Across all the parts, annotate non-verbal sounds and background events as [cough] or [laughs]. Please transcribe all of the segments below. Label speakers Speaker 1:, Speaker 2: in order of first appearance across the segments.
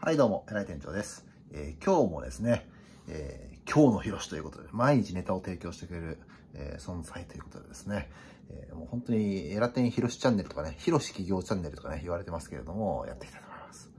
Speaker 1: はいどうも、偉い店長です。えー、今日もですね、えー、今日のヒロシということで、毎日ネタを提供してくれる、えー、存在ということでですね、えもう本当に、エラテンヒロシチャンネルとかね、ヒロシ企業チャンネルとかね、言われてますけれども、やっていきたいと思います。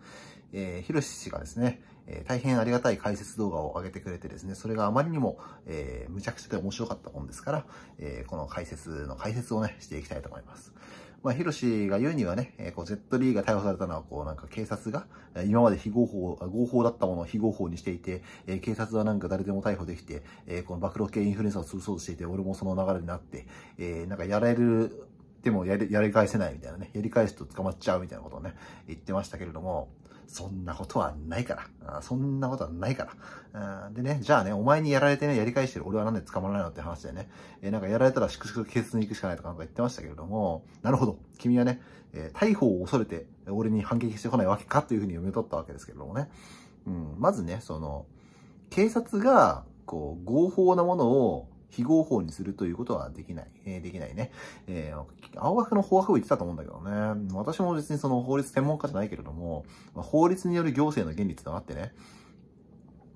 Speaker 1: えー、ヒロシ氏がですね、えー、大変ありがたい解説動画を上げてくれてですね、それがあまりにも、えー、むちゃくちゃで面白かったもんですから、えー、この解説の解説をね、していきたいと思います。まあ、ヒロシが言うにはね、えー、こう、ジェットリーが逮捕されたのは、こう、なんか警察が、今まで非合法、合法だったものを非合法にしていて、えー、警察はなんか誰でも逮捕できて、えー、この暴露系インフルエンサーを潰そうとしていて、俺もその流れになって、えー、なんかやられるでもやり、やり返せないみたいなね、やり返すと捕まっちゃうみたいなことをね、言ってましたけれども、そんなことはないから。あそんなことはないから。でね、じゃあね、お前にやられてね、やり返してる俺はなんで捕まらないのって話でね、えー、なんかやられたら粛々と警察に行くしかないとかなんか言ってましたけれども、なるほど。君はね、えー、逮捕を恐れて俺に反撃してこないわけかというふうに読み取ったわけですけれどもね。うん、まずね、その、警察が、こう、合法なものを非合法にするということはできない。えー、できないね。えー、青学の法学部言ってたと思うんだけどね。私も別にその法律専門家じゃないけれども、法律による行政の原理ってのがあってね。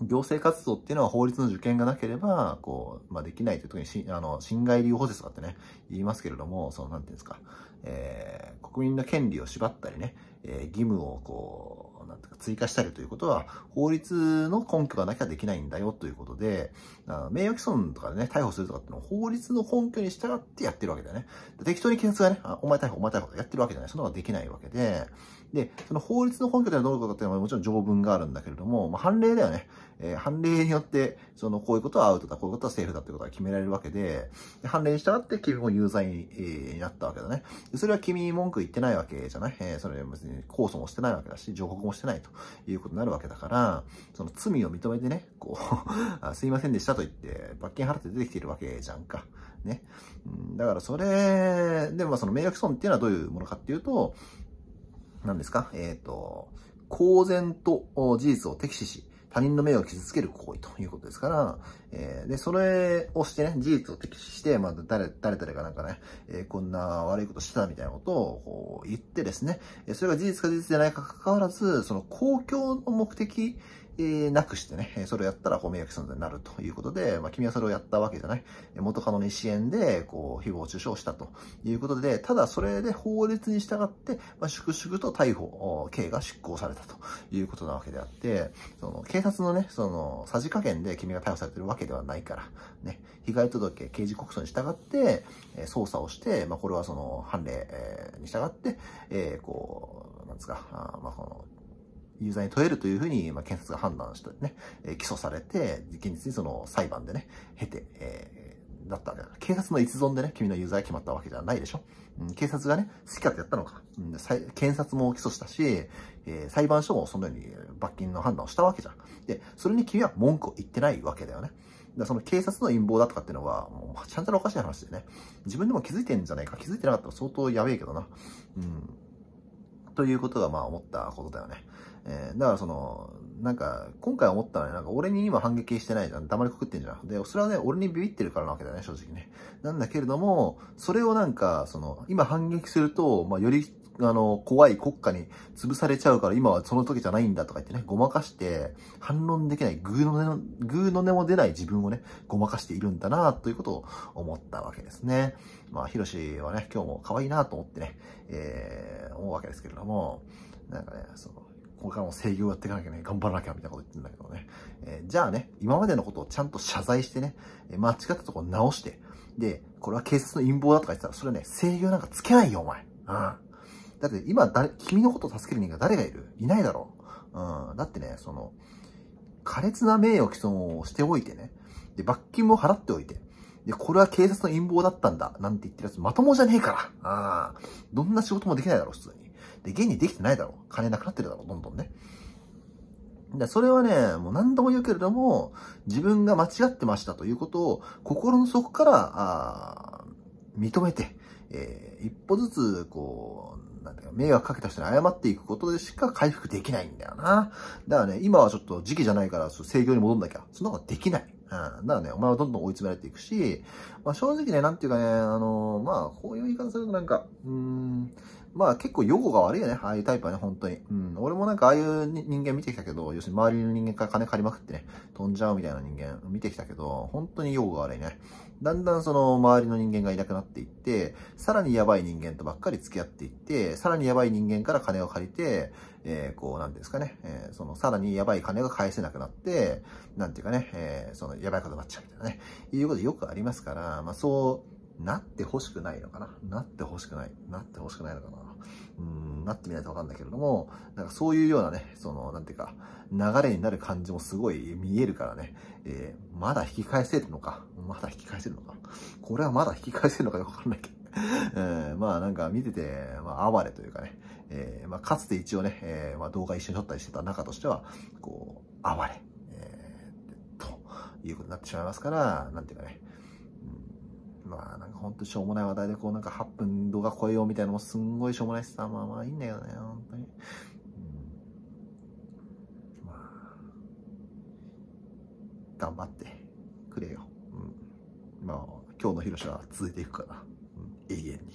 Speaker 1: 行政活動っていうのは法律の受験がなければ、こう、まあ、できないという時にし、あの、侵害理由法説とかってね、言いますけれども、その、なんていうんですか、えー、国民の権利を縛ったりね、えー、義務をこう、なんか、追加したりということは、法律の根拠がなきゃできないんだよということで、名誉毀損とかでね、逮捕するとかってのは法律の根拠に従ってやってるわけだよね。適当に検察がね、お前逮捕、お前逮捕やってるわけじゃない。そんなができないわけで、で、その法律の根拠ではどういうこかっていうのはもちろん条文があるんだけれども、まあ、判例だよね。えー、判例によって、その、こういうことはアウトだ、こういうことはセーフだってことが決められるわけで、で判例に従って君も有罪に、えー、なったわけだね。それは君文句言ってないわけじゃない、えー、それ別に控訴もしてないわけだし、上告もしてないということになるわけだから、その罪を認めてね、こう [laughs] すいませんでしたと言って、罰金払って出てきてるわけじゃんか。ね。だからそれ、で、まあその名惑損っていうのはどういうものかっていうと、何ですかえっ、ー、と、公然と事実を敵視し、他人の目を傷つける行為ということですから、えー、で、それをしてね、事実を敵視して、まあ、誰、誰々がなんかね、えー、こんな悪いことしてたみたいなことをこう言ってですね、それが事実か事実じゃないか関わらず、その公共の目的えなくしてね、それをやったらこう迷惑存在になるということで、まあ、君はそれをやったわけじゃない。元カノに支援で、こう、誹謗中傷をしたということで、ただそれで法律に従って、まあ、粛々と逮捕、刑が執行されたということなわけであって、その、警察のね、その、さじ加減で君が逮捕されてるわけではないから、ね、被害届、刑事告訴に従って、え捜査をして、まあ、これはその、判例、えに従って、えー、こう、なんですか、あまあ、この、有罪に問えるというふうに、まあ、検察が判断してね、え起訴されて、現実にその裁判でね、経て、えー、だったわけだから。警察の一存でね、君の有罪が決まったわけじゃないでしょ。うん、警察がね、好き勝手やったのか。うん、検察も起訴したし、えー、裁判所もそのように罰金の判断をしたわけじゃん。で、それに君は文句を言ってないわけだよね。だその警察の陰謀だとかっていうのは、もう、ちゃんちゃらおかしい話でね。自分でも気づいてんじゃないか。気づいてなかったら相当やべえけどな。うん。ということがまあ思ったことだよね。えー、だからその、なんか、今回思ったのは、なんか俺に今反撃してないじゃん。黙りくくってんじゃん。で、それはね、俺にビビってるからなわけだね、正直ね。なんだけれども、それをなんか、その、今反撃すると、まあ、よりあの、怖い国家に潰されちゃうから今はその時じゃないんだとか言ってね、ごまかして、反論できない、ぐーの根のも出ない自分をね、ごまかしているんだなということを思ったわけですね。まあ、ヒロシはね、今日も可愛いなと思ってね、えー、思うわけですけれども、なんかね、その、これからも制御をやっていかなきゃね、頑張らなきゃみたいなこと言ってんだけどね。えー、じゃあね、今までのことをちゃんと謝罪してね、間違ったところ直して、で、これは警察の陰謀だとか言ってたら、それはね、制御なんかつけないよ、お前。うん。だって今誰、君のことを助ける人が誰がいるいないだろう。うん。だってね、その、苛烈な名誉毀損をしておいてね。で、罰金も払っておいて。で、これは警察の陰謀だったんだ。なんて言ってるやつ、まともじゃねえから。ああ。どんな仕事もできないだろ、普通に。で、現にできてないだろ。金なくなってるだろ、どんどんね。で、それはね、もう何度も言うけれども、自分が間違ってましたということを、心の底から、あ認めて、えー、一歩ずつ、こう、なんていうか、迷惑かけた人に謝っていくことでしか回復できないんだよな。だからね、今はちょっと時期じゃないから、制御に戻んなきゃ。そんなことできない。うん。だからね、お前はどんどん追い詰められていくし、まあ正直ね、なんていうかね、あのー、まあ、こういう言い方するとなんか、うーん、まあ結構予後が悪いよね、ああいうタイプはね、本当に。うん。俺もなんかああいう人間見てきたけど、要するに周りの人間から金借りまくってね、飛んじゃうみたいな人間見てきたけど、本当に予後が悪いね。だんだんその周りの人間がいなくなっていって、さらにやばい人間とばっかり付き合っていって、さらにやばい人間から金を借りて、えー、こう、なんですかね、えー、そのさらにやばい金が返せなくなって、なんていうかね、えー、そのやばいことになっちゃうみたいなね、いうことよくありますから、まあそう、なってほしくないのかななってほしくない。なってほしくないのかなうん、なってみないとわかんないけれども、なんかそういうようなね、その、なんていうか、流れになる感じもすごい見えるからね、えー、まだ引き返せるのかまだ引き返せるのかこれはまだ引き返せるのかよくわかんないけど。[laughs] えー、まあなんか見てて、まあ哀れというかね、えー、まあかつて一応ね、えー、まあ動画一緒に撮ったりしてた中としては、こう、哀れ、えー、ということになってしまいますから、なんていうかね、まあなんかほんとしょうもない話題でこうなんか8分動画超えようみたいなのもすんごいしょうもないしさ、まあまあいいんだけどね、本当に。まあ、頑張ってくれよ。うん。まあ、今日のヒロシは続いていくから、うん、永遠に。